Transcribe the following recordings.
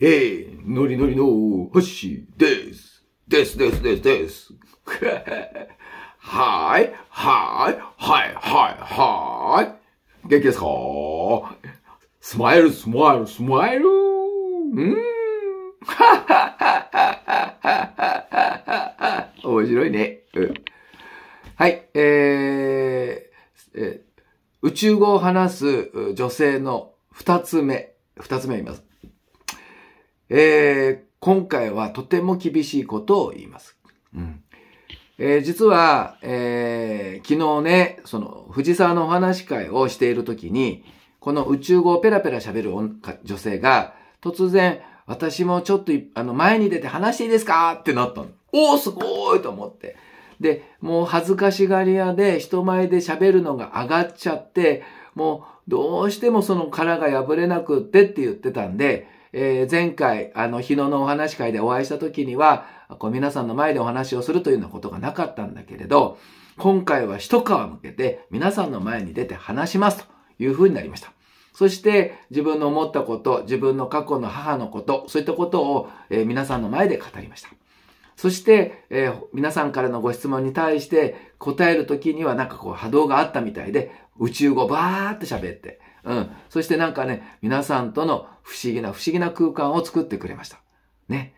えい、のりのりの、はしーです。ですですですです。はい、はい、はい、はい、はい。元気ですかスマイル、スマイル、スマイル。うん。面白いね。うん、はい、えー、えー、宇宙語を話す女性の二つ目、二つ目言います。えー、今回はとても厳しいことを言います。うんえー、実は、えー、昨日ね、その、藤沢のお話し会をしているときに、この宇宙語をペラペラ喋る女性が、突然、私もちょっと、あの、前に出て話していいですかってなったの。おー、すごいと思って。で、もう恥ずかしがり屋で、人前で喋るのが上がっちゃって、もう、どうしてもその殻が破れなくってって言ってたんで、えー、前回、あの、日野のお話会でお会いした時には、こう皆さんの前でお話をするというようなことがなかったんだけれど、今回は一皮向けて皆さんの前に出て話しますというふうになりました。そして自分の思ったこと、自分の過去の母のこと、そういったことを、えー、皆さんの前で語りました。そして、えー、皆さんからのご質問に対して答えるときにはなんかこう波動があったみたいで、宇宙語バーって喋って、うん。そしてなんかね、皆さんとの不思議な不思議な空間を作ってくれました。ね。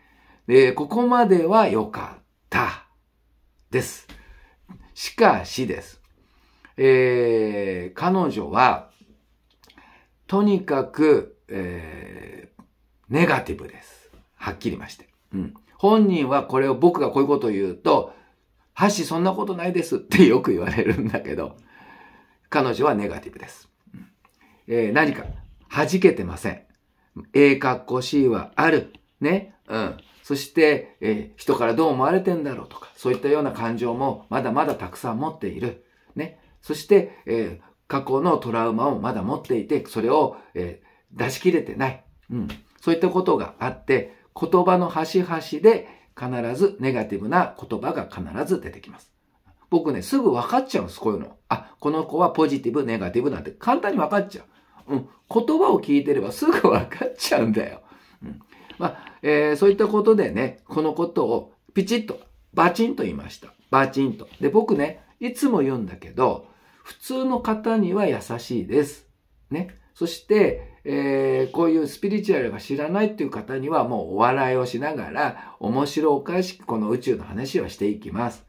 で、ここまでは良かった。です。しかしです。えー、彼女は、とにかく、えー、ネガティブです。はっきりまして。うん。本人はこれを僕がこういうことを言うと、箸そんなことないですってよく言われるんだけど、彼女はネガティブです。えー、何か弾けてません。A かっこ C はある。ね。うん。そして、えー、人からどう思われてんだろうとか、そういったような感情もまだまだたくさん持っている。ね。そして、えー、過去のトラウマをまだ持っていて、それを、えー、出し切れてない。うん。そういったことがあって、言葉の端々で必ずネガティブな言葉が必ず出てきます。僕ね、すぐ分かっちゃうんです、こういうの。あ、この子はポジティブ、ネガティブなんて簡単に分かっちゃう。うん、言葉を聞いてればすぐ分かっちゃうんだよ。うん、まあ、えー、そういったことでね、このことをピチッと、バチンと言いました。バチンと。で、僕ね、いつも言うんだけど、普通の方には優しいです。ね。そして、えー、こういうスピリチュアルが知らないっていう方にはもうお笑いをしながら面白おかしくこの宇宙の話はしていきます。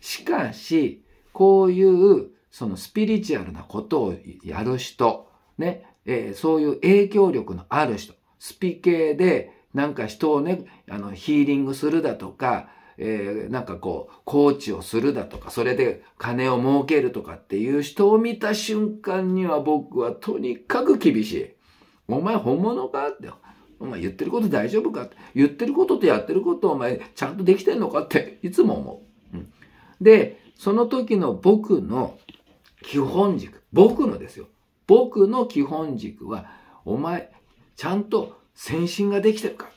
しかし、こういうそのスピリチュアルなことをやる人、ね、えー、そういう影響力のある人、スピ系で、なんか人をね、あの、ヒーリングするだとか、えー、なんかこう、コーチをするだとか、それで金を儲けるとかっていう人を見た瞬間には僕はとにかく厳しい。お前本物かって。お前言ってること大丈夫かって。言ってることとやってることお前ちゃんとできてんのかっていつも思う。うん、で、その時の僕の基本軸、僕のですよ。僕の基本軸は、お前、ちゃんと先進ができてるか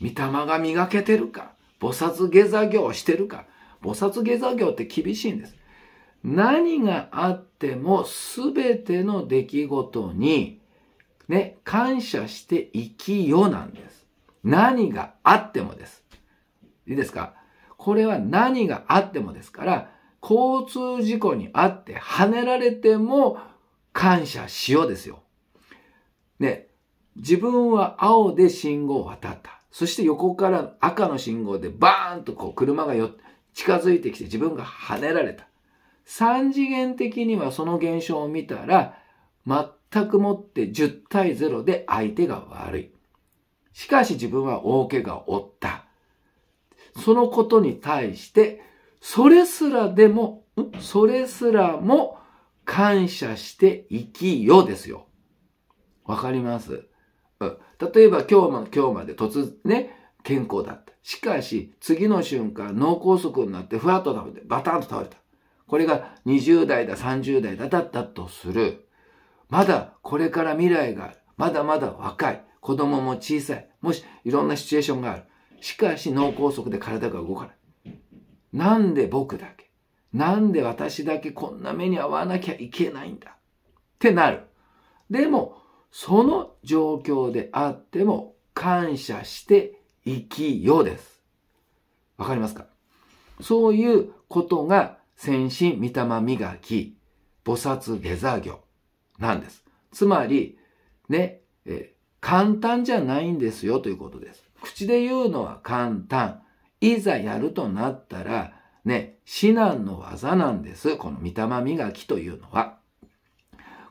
御霊が磨けてるか菩薩下座業をしてるか菩薩下座業って厳しいんです。何があってもすべての出来事に、ね、感謝して生きよなんです。何があってもです。いいですかこれは何があってもですから、交通事故にあって跳ねられても感謝しようですよ。ね、自分は青で信号を渡った。そして横から赤の信号でバーンとこう車がよ近づいてきて自分が跳ねられた。三次元的にはその現象を見たら、全くもって10対0で相手が悪い。しかし自分は大怪我を負った。そのことに対して、それすらでも、それすらも感謝して生きようですよ。わかります例えば今日ま今日まで突然、ね、健康だった。しかし、次の瞬間、脳梗塞になってふわっと倒れて、バタンと倒れた。これが20代だ、30代だ、だったとする。まだこれから未来がある。まだまだ若い。子供も小さい。もし、いろんなシチュエーションがある。しかし、脳梗塞で体が動かない。なんで僕だけなんで私だけこんな目に遭わなきゃいけないんだってなる。でも、その状況であっても感謝して生きようです。わかりますかそういうことが先進御霊磨き、菩薩下座業なんです。つまり、ね、え簡単じゃないんですよということです。口で言うのは簡単。いざやるとなったら、ね、至難の技なんです。この御霊磨きというのは。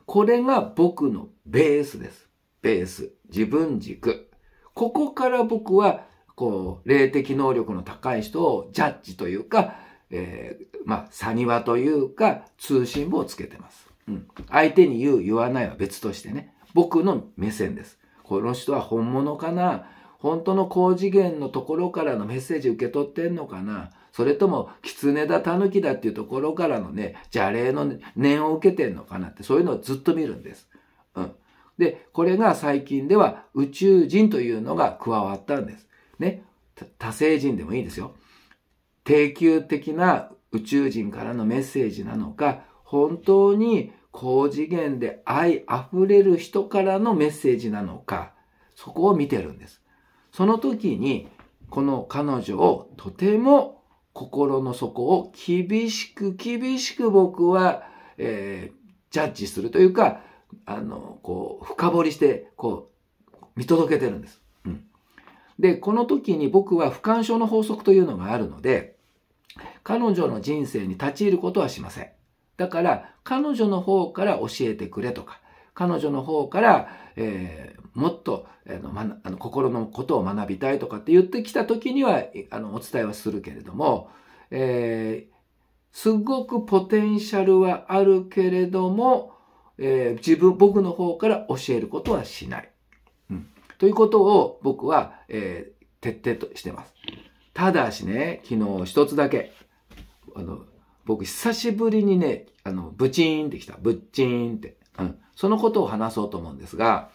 これが僕のベースです。ベース。自分軸。ここから僕は、こう、霊的能力の高い人をジャッジというか、えー、まあ、サニワというか、通信簿をつけてます。うん。相手に言う、言わないは別としてね。僕の目線です。この人は本物かな本当の高次元のところからのメッセージ受け取ってんのかなそれとも、狐だ、狸だっていうところからのね、邪霊の念を受けてんのかなって、そういうのをずっと見るんです。うん。で、これが最近では宇宙人というのが加わったんです。ね。多星人でもいいですよ。定級的な宇宙人からのメッセージなのか、本当に高次元で愛あふれる人からのメッセージなのか、そこを見てるんです。その時に、この彼女をとても心の底を厳しく厳しく僕は、えー、ジャッジするというか、あの、こう、深掘りして、こう、見届けてるんです。うん。で、この時に僕は不干渉の法則というのがあるので、彼女の人生に立ち入ることはしません。だから、彼女の方から教えてくれとか、彼女の方から、えー、もっと、あの、ま、あの心のことを学びたいとかって言ってきた時には、あの、お伝えはするけれども、えー、すごくポテンシャルはあるけれども、えー、自分、僕の方から教えることはしない。うん。ということを僕は、えー、徹底としてます。ただしね、昨日一つだけ、あの、僕久しぶりにね、あの、ブチーンってきた。ブッチーンって。うん。そのことを話そうと思うんですが、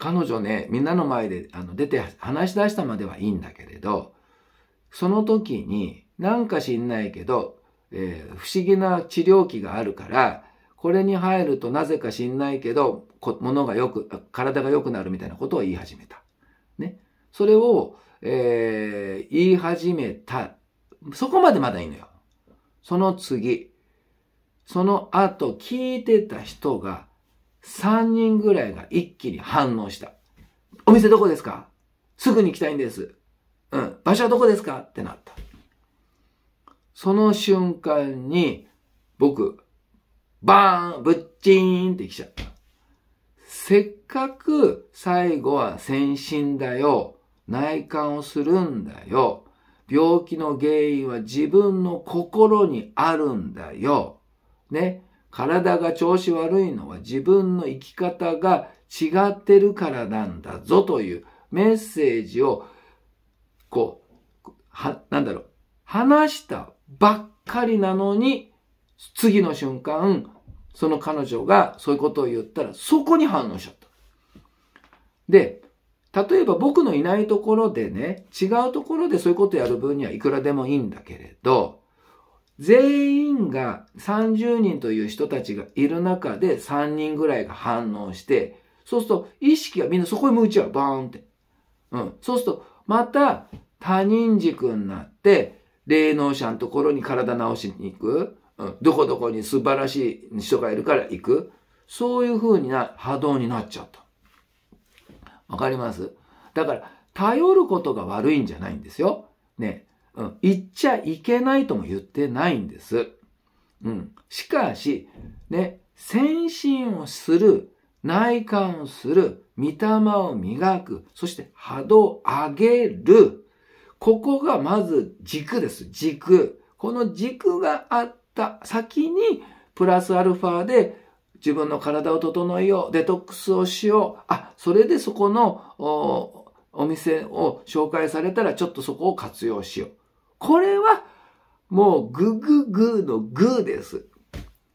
彼女ね、みんなの前であの出て話し出したまではいいんだけれど、その時に、なんか知んないけど、えー、不思議な治療器があるから、これに入るとなぜか知んないけど、物がよく、体が良くなるみたいなことを言い始めた。ね。それを、えー、言い始めた。そこまでまだいいのよ。その次。その後、聞いてた人が、3人ぐらいが一気に反応した。お店どこですかすぐに行きたいんです。うん。場所はどこですかってなった。その瞬間に、僕、バーンぶっちーンって来ちゃった。せっかく最後は先進だよ。内観をするんだよ。病気の原因は自分の心にあるんだよ。ね。体が調子悪いのは自分の生き方が違ってるからなんだぞというメッセージを、こう、は、なんだろう、話したばっかりなのに、次の瞬間、その彼女がそういうことを言ったら、そこに反応しちゃった。で、例えば僕のいないところでね、違うところでそういうことやる分にはいくらでもいいんだけれど、全員が30人という人たちがいる中で3人ぐらいが反応して、そうすると意識がみんなそこへ向いちゃう。バーンって。うん。そうすると、また他人軸になって、霊能者のところに体直しに行く。うん。どこどこに素晴らしい人がいるから行く。そういう風にな、波動になっちゃった。わかりますだから、頼ることが悪いんじゃないんですよ。ね。うん、言っちゃいけないとも言ってないんです。うん。しかし、ね、先進をする、内観をする、御霊を磨く、そして波動を上げる。ここがまず軸です。軸。この軸があった先に、プラスアルファで自分の体を整えよう、デトックスをしよう。あ、それでそこのお店を紹介されたらちょっとそこを活用しよう。これはもうグググーのグーです。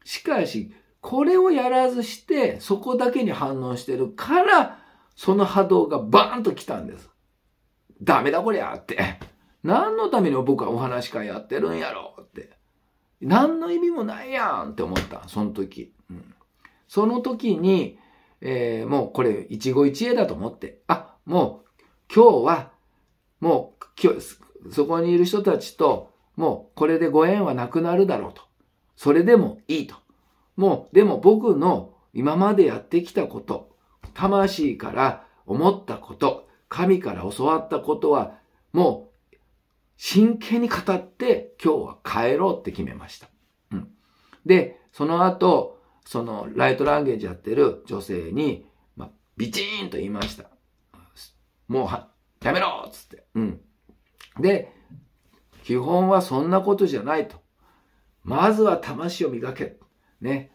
しかし、これをやらずしてそこだけに反応してるから、その波動がバーンと来たんです。ダメだこりゃって。何のために僕はお話会やってるんやろって。何の意味もないやんって思った。その時。うん、その時に、えー、もうこれ一期一会だと思って。あ、もう今日は、もう今日、です。そこにいる人たちと、もうこれでご縁はなくなるだろうと。それでもいいと。もう、でも僕の今までやってきたこと、魂から思ったこと、神から教わったことは、もう、真剣に語って、今日は帰ろうって決めました。うん。で、その後、その、ライトランゲージやってる女性に、まあ、ビチーンと言いました。もうは、やめろっつって。うん。で、基本はそんなことじゃないと。まずは魂を磨け。ね。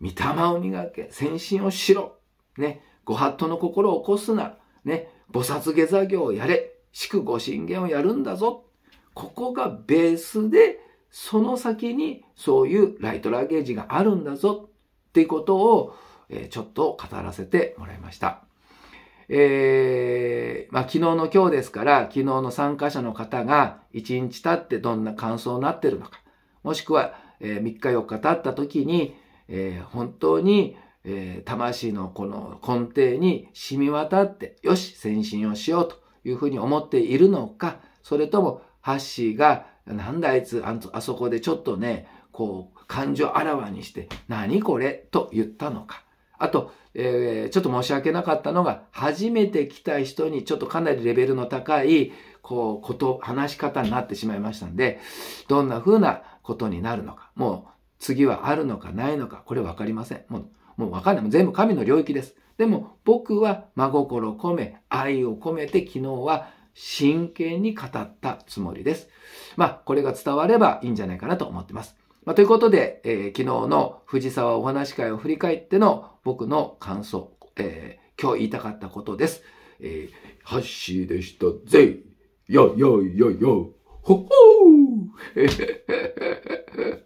御霊を磨け。先進をしろ。ね。ご法度の心を起こすな。ね。菩薩下座業をやれ。祝御神言をやるんだぞ。ここがベースで、その先にそういうライトラゲージがあるんだぞっていうことを、えちょっと語らせてもらいました。えーまあ、昨日の今日ですから、昨日の参加者の方が1日経ってどんな感想になってるのか、もしくは、え3日4日経った時に、えー、本当に、えー、魂のこの根底に染み渡って、よし、先進をしようというふうに思っているのか、それとも、ハッシーが、なんだあいつ、あそこでちょっとね、こう、感情あらわにして、何これと言ったのか。あと、えー、ちょっと申し訳なかったのが、初めて来た人にちょっとかなりレベルの高い、こう、こと、話し方になってしまいましたんで、どんな風なことになるのか、もう次はあるのかないのか、これわかりません。もう、もうわかんない。もう全部神の領域です。でも、僕は真心込め、愛を込めて昨日は真剣に語ったつもりです。まあ、これが伝わればいいんじゃないかなと思ってます。まあ、ということで、えー、昨日の藤沢お話会を振り返っての僕の感想、えー、今日言いたかったことです。えー、ハッシーでしたぜよよよよほほー